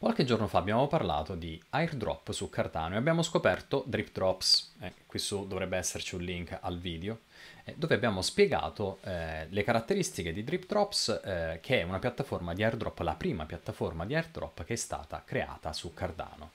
Qualche giorno fa abbiamo parlato di airdrop su Cardano e abbiamo scoperto DripDrops, eh, qui su dovrebbe esserci un link al video, eh, dove abbiamo spiegato eh, le caratteristiche di drip DripDrops, eh, che è una piattaforma di airdrop, la prima piattaforma di airdrop che è stata creata su Cardano.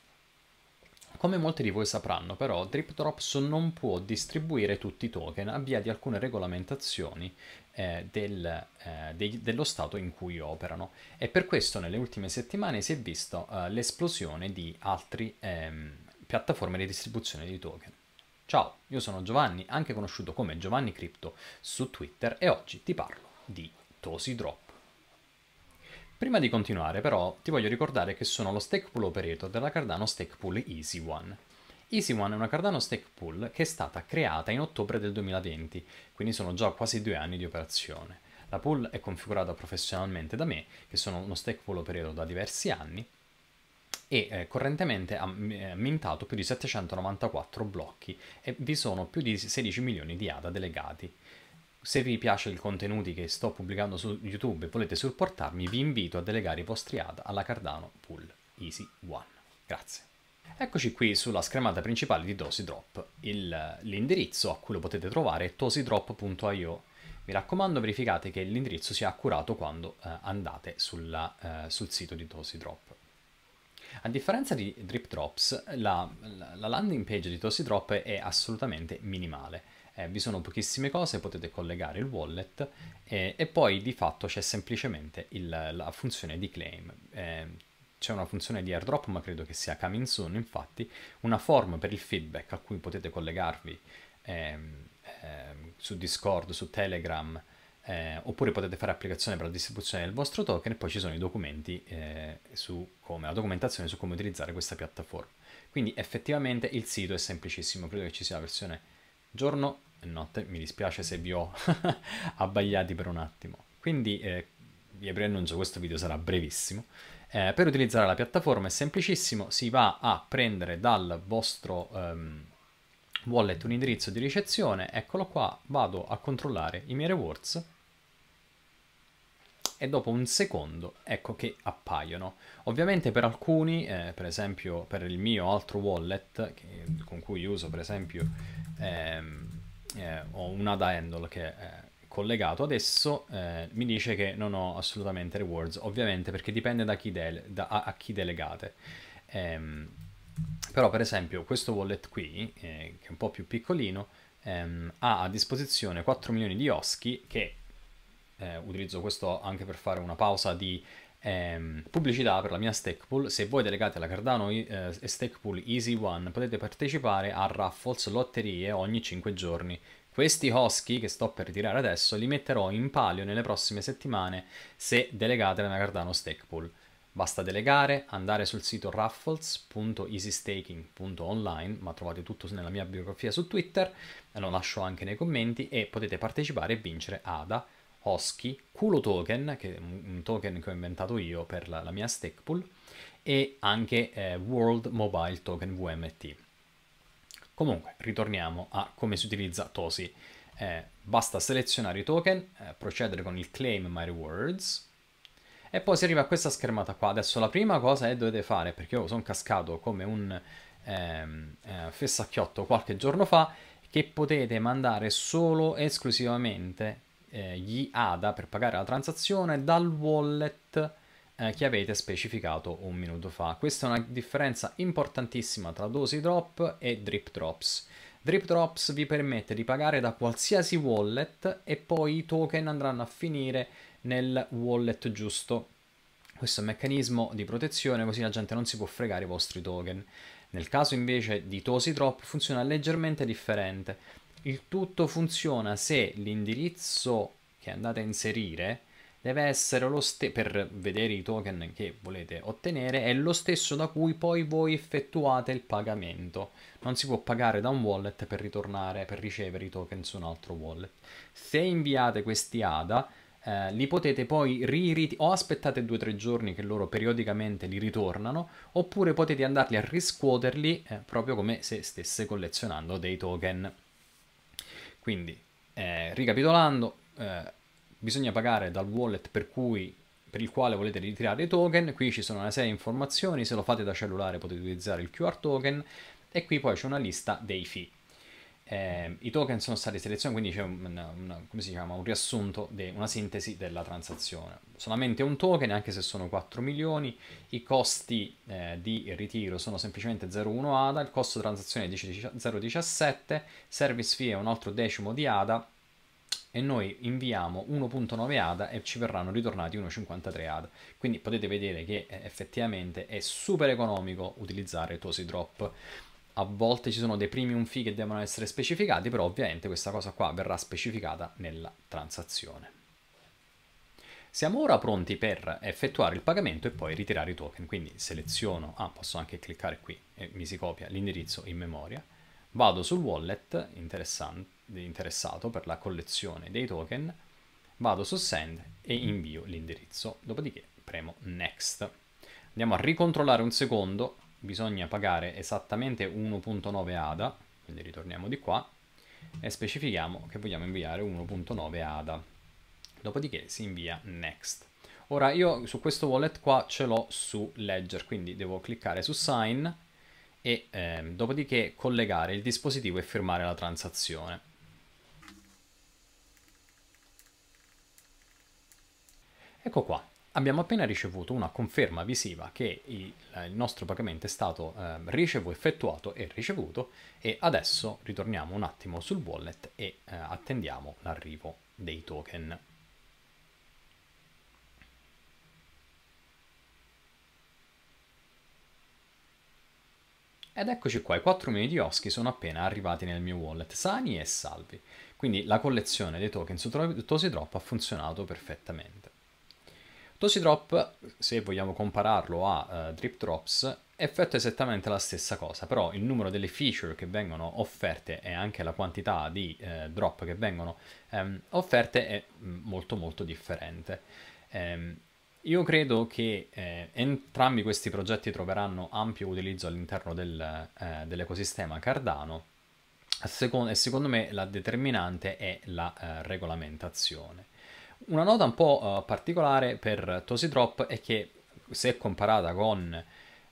Come molti di voi sapranno però, DripDrops non può distribuire tutti i token a via di alcune regolamentazioni eh, del, eh, de- dello stato in cui operano e per questo nelle ultime settimane si è visto eh, l'esplosione di altre ehm, piattaforme di distribuzione di token. Ciao, io sono Giovanni, anche conosciuto come Giovanni Crypto su Twitter e oggi ti parlo di Tosidrop. Prima di continuare però ti voglio ricordare che sono lo stake pool operator della Cardano Stake Pool Easy One. Easy One è una Cardano Stake Pool che è stata creata in ottobre del 2020, quindi sono già quasi due anni di operazione. La pool è configurata professionalmente da me, che sono uno stake pool operator da diversi anni, e eh, correntemente ha eh, mintato più di 794 blocchi e vi sono più di 16 milioni di ADA delegati. Se vi piace i contenuti che sto pubblicando su YouTube e volete supportarmi, vi invito a delegare i vostri ad alla Cardano Pool Easy One. Grazie. Eccoci qui sulla schermata principale di Tosidrop. l'indirizzo a cui lo potete trovare è tosidrop.io. Mi raccomando, verificate che l'indirizzo sia accurato quando eh, andate sulla, eh, sul sito di Tosidrop. A differenza di DripDrops, la, la landing page di Tosidrop è assolutamente minimale eh, vi sono pochissime cose, potete collegare il wallet eh, e poi di fatto c'è semplicemente il, la funzione di claim. Eh, c'è una funzione di airdrop, ma credo che sia coming soon, infatti, una form per il feedback a cui potete collegarvi ehm, ehm, su Discord, su Telegram, eh, oppure potete fare applicazione per la distribuzione del vostro token e poi ci sono i documenti eh, su come, la documentazione su come utilizzare questa piattaforma. Quindi effettivamente il sito è semplicissimo, credo che ci sia la versione giorno e notte, mi dispiace se vi ho abbagliati per un attimo. Quindi eh, vi preannuncio, questo video sarà brevissimo. Eh, per utilizzare la piattaforma è semplicissimo, si va a prendere dal vostro ehm, wallet un indirizzo di ricezione, eccolo qua, vado a controllare i miei rewards e dopo un secondo ecco che appaiono. Ovviamente per alcuni, eh, per esempio per il mio altro wallet che, con cui uso per esempio ehm, eh, ho un ADA handle che è collegato adesso, eh, mi dice che non ho assolutamente rewards, ovviamente perché dipende da chi, dele, da, a, a, chi delegate. Ehm, però per esempio questo wallet qui, eh, che è un po' più piccolino, ehm, ha a disposizione 4 milioni di OSCI che eh, utilizzo questo anche per fare una pausa di ehm, pubblicità per la mia stake pool, se voi delegate alla Cardano eh, stake Easy One potete partecipare a raffles, lotterie ogni 5 giorni. Questi hoschi che sto per tirare adesso li metterò in palio nelle prossime settimane se delegate alla mia Cardano stake Basta delegare, andare sul sito raffles.easystaking.online, ma trovate tutto nella mia biografia su Twitter, lo lascio anche nei commenti e potete partecipare e vincere ADA Hosky, Culo Token, che è un token che ho inventato io per la, la mia stake pool, e anche eh, World Mobile Token VMT. Comunque, ritorniamo a come si utilizza Tosi. Eh, basta selezionare i token, eh, procedere con il claim my rewards e poi si arriva a questa schermata qua. Adesso la prima cosa che dovete fare, perché io sono cascato come un ehm, eh, fessacchiotto qualche giorno fa, che potete mandare solo e esclusivamente eh, gli ADA per pagare la transazione dal wallet eh, che avete specificato un minuto fa. Questa è una differenza importantissima tra dosi drop e drip drops. Drip Drops vi permette di pagare da qualsiasi wallet e poi i token andranno a finire nel wallet giusto. Questo è un meccanismo di protezione così la gente non si può fregare i vostri token. Nel caso invece di Tosi Drop funziona leggermente differente il tutto funziona se l'indirizzo che andate a inserire deve essere lo stesso per vedere i token che volete ottenere è lo stesso da cui poi voi effettuate il pagamento non si può pagare da un wallet per ritornare per ricevere i token su un altro wallet se inviate questi ADA eh, li potete poi ri- o aspettate 2-3 giorni che loro periodicamente li ritornano oppure potete andarli a riscuoterli eh, proprio come se stesse collezionando dei token quindi, eh, ricapitolando, eh, bisogna pagare dal wallet per, cui, per il quale volete ritirare i token, qui ci sono una serie di informazioni, se lo fate da cellulare potete utilizzare il QR token e qui poi c'è una lista dei fee. Eh, I token sono stati selezionati, quindi c'è un, una, chiama, un riassunto, de, una sintesi della transazione. Solamente un token, anche se sono 4 milioni, i costi eh, di ritiro sono semplicemente 0,1 ADA, il costo di transazione è 0,17, service fee è un altro decimo di ADA e noi inviamo 1.9 ADA e ci verranno ritornati 1.53 ADA. Quindi potete vedere che eh, effettivamente è super economico utilizzare Tosi Drop a volte ci sono dei premium fee che devono essere specificati, però ovviamente questa cosa qua verrà specificata nella transazione. Siamo ora pronti per effettuare il pagamento e poi ritirare i token, quindi seleziono, ah posso anche cliccare qui e mi si copia l'indirizzo in memoria, vado sul wallet interessato per la collezione dei token, vado su send e invio l'indirizzo, dopodiché premo next. Andiamo a ricontrollare un secondo bisogna pagare esattamente 1.9 ADA, quindi ritorniamo di qua, e specifichiamo che vogliamo inviare 1.9 ADA. Dopodiché si invia Next. Ora io su questo wallet qua ce l'ho su Ledger, quindi devo cliccare su Sign e eh, dopodiché collegare il dispositivo e firmare la transazione. Ecco qua, Abbiamo appena ricevuto una conferma visiva che eh, il, nostro pagamento è stato eh, ricevuto, effettuato e ricevuto e adesso ritorniamo un attimo sul wallet e eh, attendiamo l'arrivo dei token. Ed eccoci qua, i 4 milioni di Oschi sono appena arrivati nel mio wallet, sani e salvi. Quindi la collezione dei token su Tosi Drop ha funzionato perfettamente. Tosi Drop, se vogliamo compararlo a uh, Drip Drops, effettua esattamente la stessa cosa, però il numero delle feature che vengono offerte e anche la quantità di uh, drop che vengono um, offerte è mm, molto molto differente. Um, io credo che eh, entrambi questi progetti troveranno ampio utilizzo all'interno del, eh, dell'ecosistema Cardano secondo, e secondo me la determinante è la eh, regolamentazione. Una nota un po' uh, particolare per Tosi Drop è che se comparata con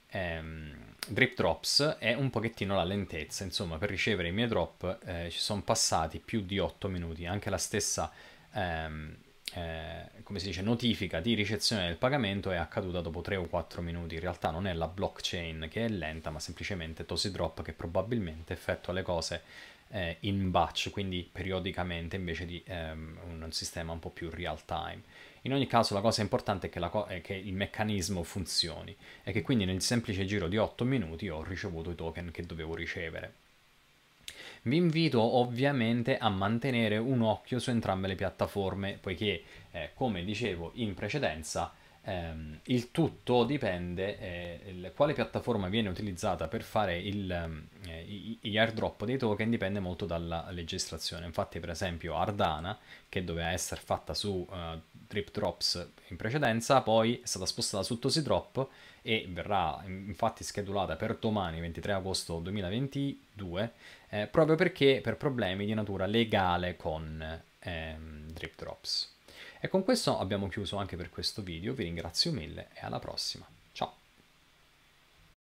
ehm, Drip Drops è un pochettino la lentezza, insomma per ricevere i miei drop eh, ci sono passati più di 8 minuti, anche la stessa ehm, eh, come si dice, notifica di ricezione del pagamento è accaduta dopo 3 o 4 minuti. In realtà non è la blockchain che è lenta, ma semplicemente Tosi Drop che probabilmente effettua le cose eh, in batch, quindi periodicamente invece di ehm, un, sistema un po' più real time. In ogni caso la cosa importante è che, co- è che, il meccanismo funzioni e che quindi nel semplice giro di 8 minuti ho ricevuto i token che dovevo ricevere. Vi invito ovviamente a mantenere un occhio su entrambe le piattaforme, poiché, eh, come dicevo in precedenza, ehm, il tutto dipende eh, quale piattaforma viene utilizzata per fare il, ehm, eh, gli airdrop dei token dipende molto dalla legislazione. Infatti, per esempio, Ardana, che doveva essere fatta su eh, Drip Drops in precedenza, poi è stata spostata su Tosidrop e verrà infatti schedulata per domani 23 agosto 2022 eh, proprio perché per problemi di natura legale con ehm, Drip Drops e con questo abbiamo chiuso anche per questo video, vi ringrazio mille e alla prossima.